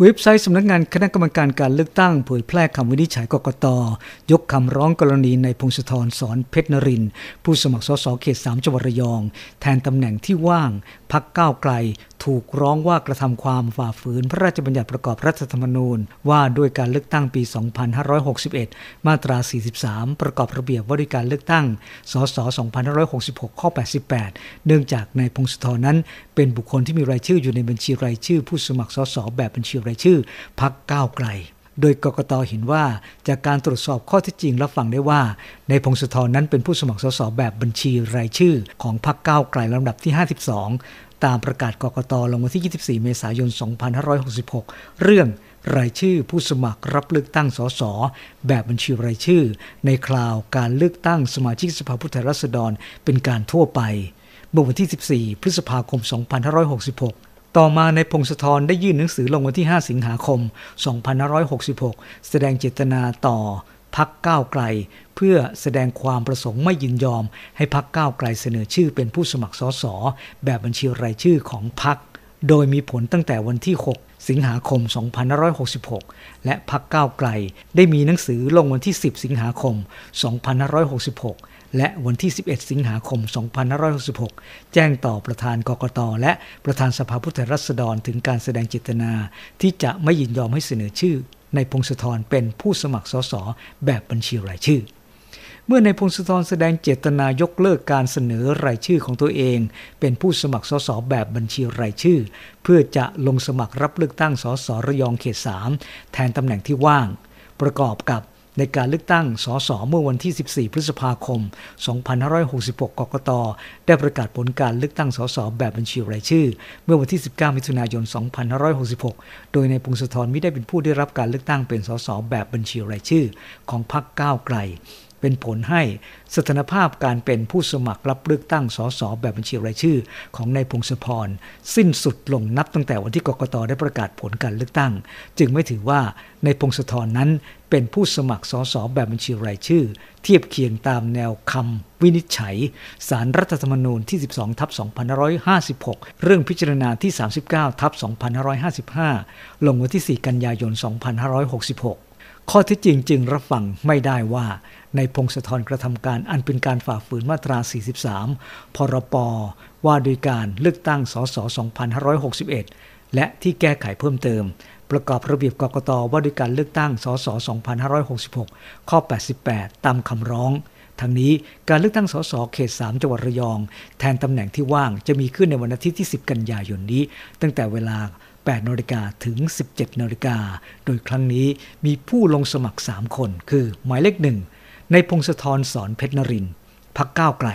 เว็บไซต์สำนักงานคณะกรรมการการเลือกตั้งเผยแพร่คำวินิจฉัยกกต ยกคำร้องกรณีในพงศธรสอนเพชรนริน ผู้สมัครสสเขตสามจังหวัดระยอง แทนตำแหน่งที่ว่างพักก้าวไกลถูกร้องว่ากระทำความฝ่าฝืนพระราชบัญญัติประกอบรัฐธรรมนูญ ว่าด้วยการเลือกตั้งปี 2561 มาตรา 43 ประกอบระเบียบว่าด้วยการเลือกตั้ง สส 2566 ข้อ 88 เนื่องจากนายพงศธรนั้น เป็นบุคคลที่มีรายชื่ออยู่ในบัญชีรายชื่อผู้สมัครสสแบบบัญชีรายชื่อ พักก้าวไกลโดยกกตเห็นว่าจากการตรวจสอบข้อเท็จจริงรับฟังได้ว่า ในพงศธรนั้นเป็นผู้สมัครสสแบบบัญชีรายชื่อ ของพรรคก้าวไกลลำดับที่ 52 ตามประกาศกกตลงวันที่ 24 เมษายน 2566 เรื่องรายชื่อผู้สมัครรับเลือกตั้งสสแบบบัญชีรายชื่อ ในคราวการเลือกตั้งสมาชิกสภาผู้แทนราษฎรเป็นการทั่วไปเมื่อวันที่ 14 พฤษภาคม 2566ต่อมาในพงศธรได้ยื่นหนังสือลงวันที่ 5 สิงหาคม 2566 แสดงเจตนาต่อพักก้าวไกลเพื่อแสดงความประสงค์ไม่ยินยอมให้พักก้าวไกลเสนอชื่อเป็นผู้สมัครสสแบบบัญชีรายชื่อของพัก โดยมีผลตั้งแต่วันที่ 6 สิงหาคม 2566 และพักก้าวไกล ได้มีหนังสือลงวันที่ 10 สิงหาคม 2566และวันที่ 11 สิงหาคม 2566 แจ้งต่อประธานกกตและประธานสภาผู้แทนราษฎรถึงการแสดงเจตนาที่จะไม่ยินยอมให้เสนอชื่อ ในพงศธรเป็นผู้สมัครสสแบบบัญชีรายชื่อ เมื่อในพงศธรแสดงเจตนายกเลิกการเสนอรายชื่อของตัวเอง เป็นผู้สมัครสสแบบบัญชีรายชื่อ เพื่อจะลงสมัครรับเลือกตั้งสสระยองเขต 3 แทนตำแหน่งที่ว่าง ประกอบกับในการเลือกตั้งสสเมื่อวันที่ 14 พฤษภาคม 2566 กกต ได้ประกาศผลการเลือกตั้งสสแบบบัญชีรายชื่อ เมื่อวันที่ 19 มิถุนายน 2566 โดยในพงศธรไม่ได้เป็นผู้ได้รับการเลือกตั้งเป็นสสแบบบัญชีรายชื่อ ของพรรคก้าวไกลเป็นผลให้ สถานภาพการเป็นผู้สมัครรับเลือกตั้งสสแบบบัญชีรายชื่อของนายพงศพรสิ้นสุดลงนับตั้งแต่วันที่กกตได้ประกาศผลการเลือกตั้ง จึงไม่ถือว่านายพงศธรนั้นเป็นผู้สมัครสสแบบบัญชีรายชื่อ เทียบเคียงตามแนวคำวินิจฉัย สารรัฐธรรมนูญที่ 12 ทับ2556 เรื่องพิจารณาที่ 39 ทับ2555 ลงวันที่ 4 กันยายน 2566ข้อที่จริงจึงรับฟังไม่ได้ว่าในพงศธรกระทำการอันเป็นการฝ่าฝืนมาตรา 43 พรปว่าด้วยการเลือกตั้ง สส 2561 และที่แก้ไขเพิ่มเติม ประกอบระเบียบกกต ว่าด้วยการเลือกตั้ง สส 2566 ข้อ 88 ตามคำร้อง ทั้งนี้การเลือกตั้งสส เขต 3 จังหวัดระยองแทนตำแหน่งที่ว่างจะมีขึ้นในวันอาทิตย์ที่ 10 กันยายนนี้ ตั้งแต่เวลา8นาฬิกาถึง 17นาฬิกา โดยครั้งนี้มีผู้ลงสมัคร 3 คน คือ หมายเลขหนึ่งในพงศธรสอนเพชรนรินพักก้าวไกล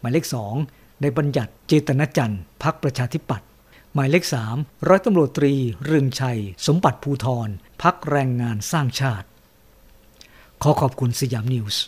หมายเลขสองในบัญญัติเจตนจันทร์พักประชาธิปัตย์ หมายเลขสามร้อยตำรวจตรี เรืองชัย สมบัติภูทรพักแรงงานสร้างชาติ ขอขอบคุณสยามนิวส์